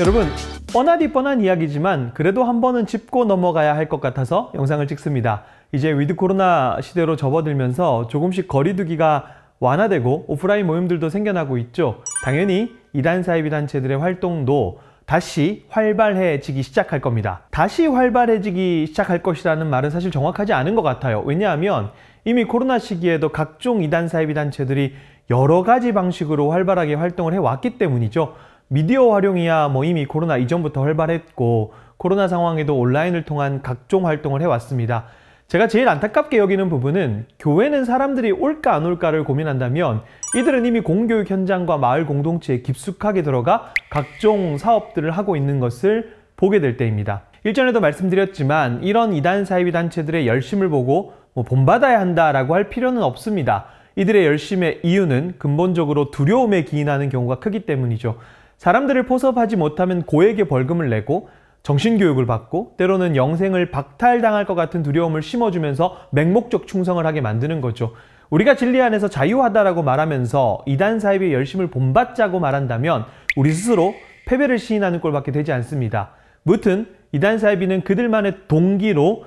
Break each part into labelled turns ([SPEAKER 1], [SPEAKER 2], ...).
[SPEAKER 1] 여러분 뻔하디 뻔한 이야기지만 그래도 한 번은 짚고 넘어가야 할 것 같아서 영상을 찍습니다. 이제 위드 코로나 시대로 접어들면서 조금씩 거리두기가 완화되고 오프라인 모임들도 생겨나고 있죠. 당연히 이단 사이비 단체들의 활동도 다시 활발해지기 시작할 겁니다. 다시 활발해지기 시작할 것이라는 말은 사실 정확하지 않은 것 같아요. 왜냐하면 이미 코로나 시기에도 각종 이단 사이비 단체들이 여러 가지 방식으로 활발하게 활동을 해왔기 때문이죠. 미디어 활용이야 뭐 이미 코로나 이전부터 활발했고 코로나 상황에도 온라인을 통한 각종 활동을 해왔습니다. 제가 제일 안타깝게 여기는 부분은 교회는 사람들이 올까 안 올까를 고민한다면 이들은 이미 공교육 현장과 마을 공동체에 깊숙하게 들어가 각종 사업들을 하고 있는 것을 보게 될 때입니다. 일전에도 말씀드렸지만 이런 이단 사이비 단체들의 열심을 보고 뭐 본받아야 한다라고 할 필요는 없습니다. 이들의 열심의 이유는 근본적으로 두려움에 기인하는 경우가 크기 때문이죠. 사람들을 포섭하지 못하면 고액의 벌금을 내고 정신교육을 받고 때로는 영생을 박탈당할 것 같은 두려움을 심어주면서 맹목적 충성을 하게 만드는 거죠. 우리가 진리 안에서 자유하다라고 말하면서 이단 사입의 열심을 본받자고 말한다면 우리 스스로 패배를 시인하는 꼴밖에 되지 않습니다. 무튼 이단 사이비는 그들만의 동기로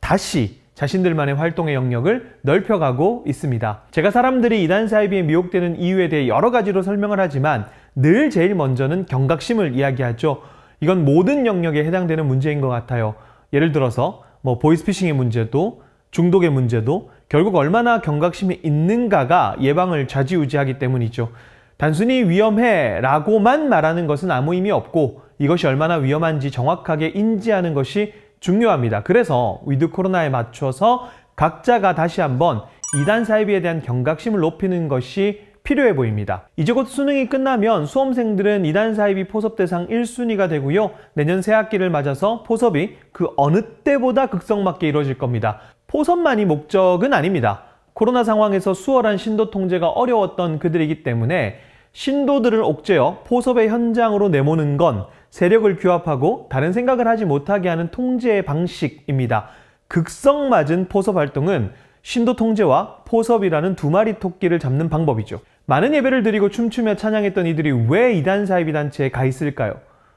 [SPEAKER 1] 다시 자신들만의 활동의 영역을 넓혀가고 있습니다. 제가 사람들이 이단 사이비에 미혹되는 이유에 대해 여러 가지로 설명을 하지만 늘 제일 먼저는 경각심을 이야기하죠. 이건 모든 영역에 해당되는 문제인 것 같아요. 예를 들어서 뭐 보이스피싱의 문제도 중독의 문제도 결국 얼마나 경각심이 있는가가 예방을 좌지우지하기 때문이죠. 단순히 위험해 라고만 말하는 것은 아무 의미 없고 이것이 얼마나 위험한지 정확하게 인지하는 것이 중요합니다. 그래서 위드 코로나에 맞춰서 각자가 다시 한번 이단 사이비에 대한 경각심을 높이는 것이 필요해 보입니다. 이제 곧 수능이 끝나면 수험생들은 이단사입이 포섭 대상 1순위가 되고요. 내년 새학기를 맞아서 포섭이 그 어느 때보다 극성맞게 이루어질 겁니다. 포섭만이 목적은 아닙니다. 코로나 상황에서 수월한 신도 통제가 어려웠던 그들이기 때문에 신도들을 옥죄어 포섭의 현장으로 내모는 건 세력을 규합하고 다른 생각을 하지 못하게 하는 통제의 방식입니다. 극성 맞은 포섭 활동은 신도 통제와 포섭이라는 두 마리 토끼를 잡는 방법이죠. 많은 예배를 드리고 춤추며 찬양했던 이들이 왜 이단 사이비 단체에 가 있을까요?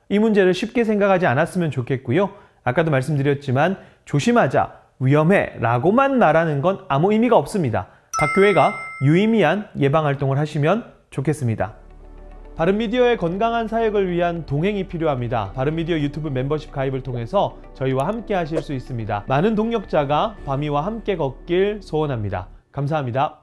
[SPEAKER 1] 이 문제를 쉽게 생각하지 않았으면 좋겠고요. 아까도 말씀드렸지만 조심하자, 위험해 라고만 말하는 건 아무 의미가 없습니다. 각 교회가 유의미한 예방 활동을 하시면 좋겠습니다. 바른미디어의 건강한 사역을 위한 동행이 필요합니다. 바른미디어 유튜브 멤버십 가입을 통해서 저희와 함께 하실 수 있습니다. 많은 동력자가 밤이와 함께 걷길 소원합니다. 감사합니다.